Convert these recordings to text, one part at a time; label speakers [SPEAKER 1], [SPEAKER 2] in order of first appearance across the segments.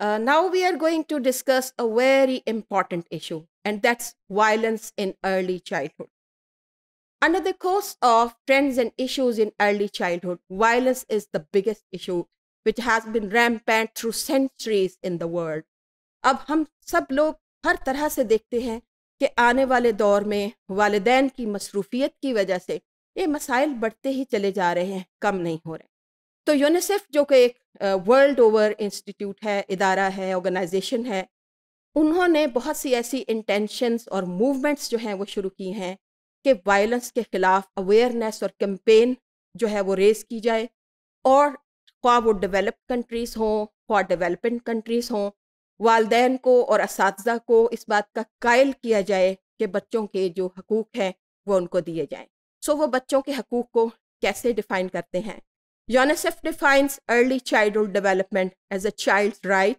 [SPEAKER 1] Uh, now we are going to discuss a very important issue, and that's violence in early childhood. Under the course of trends and issues in early childhood, violence is the biggest issue which has been rampant through centuries in the world. अब हम सब लोग हर तरह से देखते हैं कि आने वाले दौर में वालदेन की मसरूफियत की वजह से ये मसाइल बढ़ते ही चले जा रहे हैं कम नहीं हो रहे तो यूनिसेफ जो कि एक वर्ल्ड ओवर इंस्टीट्यूट है इदारा है ऑर्गेनाइजेशन है उन्होंने बहुत सी ऐसी इंटेंशंस और मूवमेंट्स जो हैं वो शुरू की हैं कि वायलेंस के ख़िलाफ़ अवेयरनेस और कैंपेन जो है वो रेज़ की जाए और ख्वा वो डेवलप कंट्रीज़ हों ख्वा डेवलपिंग कंट्रीज़ हों वालदेन को और इस को इस बात का कायल किया जाए कि बच्चों के जो हकूक़ हैं वो उनको दिए जाएँ सो so, वो बच्चों के हकूक़ को कैसे डिफ़ाइन करते हैं UNICEF defines early childhood development as a child's right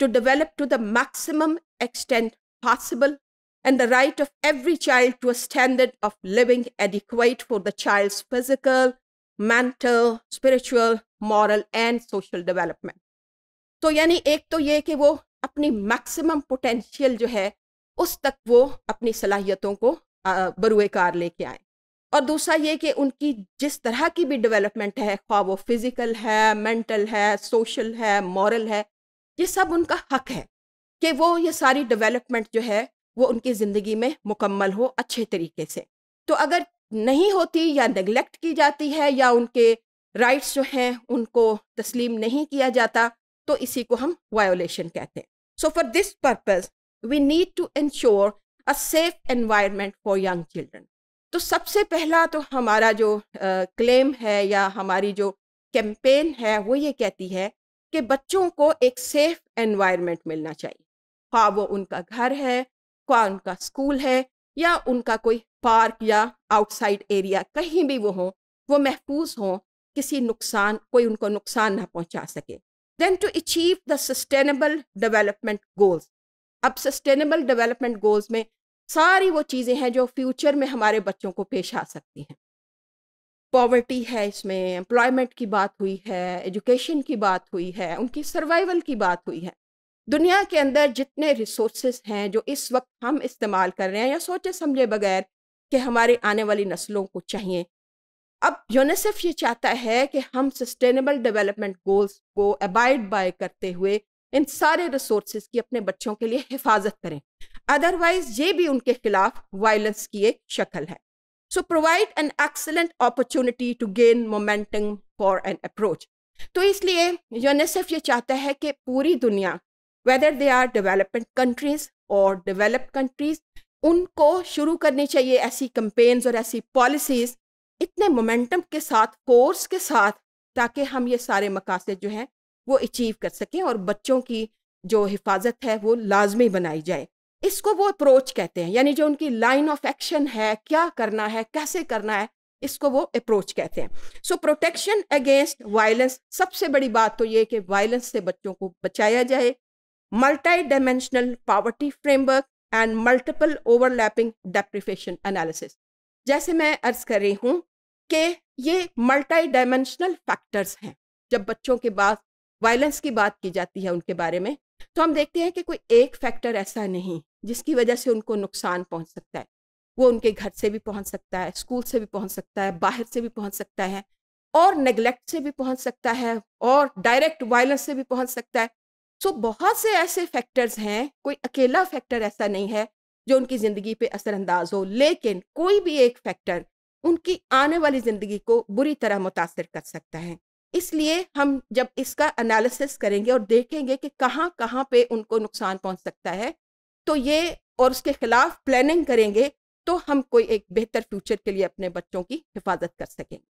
[SPEAKER 1] to develop to the maximum extent possible and the right of every child to a standard of living adequate for the child's physical, mental, spiritual, moral, and social development. So, यानी एक तो ये कि वो अपनी maximum potential जो है उस तक वो अपनी सलाहियतों को बरूए लेके आए और दूसरा ये कि उनकी जिस तरह की भी डेवलपमेंट है खा वो फिज़िकल है मेंटल है सोशल है मॉरल है ये सब उनका हक है कि वो ये सारी डेवलपमेंट जो है वो उनकी ज़िंदगी में मुकम्मल हो अच्छे तरीके से तो अगर नहीं होती या नेगलेक्ट की जाती है या उनके राइट्स जो हैं उनको तस्लीम नहीं किया जाता तो इसी को हम वायोलेशन कहते हैं so for this purpose we need to ensure a safe environment for young children तो सबसे पहला तो हमारा जो क्लेम है या हमारी जो कैंपेन है वो ये कहती है कि बच्चों को एक सेफ एनवायरनमेंट मिलना चाहिए ख्वा वो उनका घर है ख्वा उनका स्कूल है या उनका कोई पार्क या आउटसाइड एरिया कहीं भी वो हो वो महफूज हों किसी नुकसान कोई उनको नुकसान ना पहुंचा सके then to achieve the sustainable development goals अब सस्टेनेबल डेवलपमेंट गोल्स में सारी वो चीज़ें हैं जो फ्यूचर में हमारे बच्चों को पेश आ सकती हैं पॉवर्टी है इसमें एम्प्लॉयमेंट की बात हुई है एजुकेशन की बात हुई है उनकी सर्वाइवल की बात हुई है दुनिया के अंदर जितने रिसोर्स हैं जो इस वक्त हम इस्तेमाल कर रहे हैं या सोचे समझे बगैर कि हमारे आने वाली नस्लों को चाहिए अब यूनिसेफ ये चाहता है कि हम सस्टेनेबल डेवलपमेंट गोल्स को अबाइड बाय करते हुए इन सारे रिसोर्स की अपने बच्चों के लिए हिफाजत करें अदरवाइज ये भी उनके खिलाफ वायलेंस की एक शक्ल है so provide an excellent opportunity to gain momentum for an approach तो इसलिए यूनिसेफ ये चाहता है कि पूरी दुनिया whether they are development countries और डेवलप्ड कंट्रीज उनको शुरू करनी चाहिए ऐसी कंपेन्स और ऐसी पॉलिसीज़ इतने मोमेंटम के साथ फोर्स के साथ ताकि हम ये सारे मकासद जो हैं वो अचीव कर सकें और बच्चों की जो हिफाजत है वो लाजमी बनाई जाए इसको वो अप्रोच कहते हैं यानी जो उनकी लाइन ऑफ एक्शन है क्या करना है कैसे करना है इसको वो अप्रोच कहते हैं सो प्रोटेक्शन अगेंस्ट वायलेंस सबसे बड़ी बात तो ये कि वायलेंस से बच्चों को बचाया जाए multi dimensional poverty framework and multiple overlapping deprivation analysis जैसे मैं अर्ज कर रही हूँ कि ये मल्टी डायमेंशनल फैक्टर्स हैं जब बच्चों के बाद वायलेंस की बात की जाती है उनके बारे में तो हम देखते हैं कि कोई एक फैक्टर ऐसा नहीं जिसकी वजह से उनको नुकसान पहुंच सकता है वो उनके घर से भी पहुंच सकता है स्कूल से भी पहुंच सकता है बाहर से भी पहुंच सकता है और नेगलेक्ट से भी पहुंच सकता है और डायरेक्ट वायलेंस से भी पहुंच सकता है सो so, बहुत से ऐसे फैक्टर्स हैं कोई अकेला फैक्टर ऐसा नहीं है जो उनकी ज़िंदगी पे असरअंदाज हो लेकिन कोई भी एक फैक्टर उनकी आने वाली ज़िंदगी को बुरी तरह मुतासर कर सकता है इसलिए हम जब इसका एनालिसिस करेंगे और देखेंगे कि कहाँ कहाँ पे उनको नुकसान पहुँच सकता है तो ये और उसके खिलाफ प्लानिंग करेंगे तो हम कोई एक बेहतर फ्यूचर के लिए अपने बच्चों की हिफाजत कर सकेंगे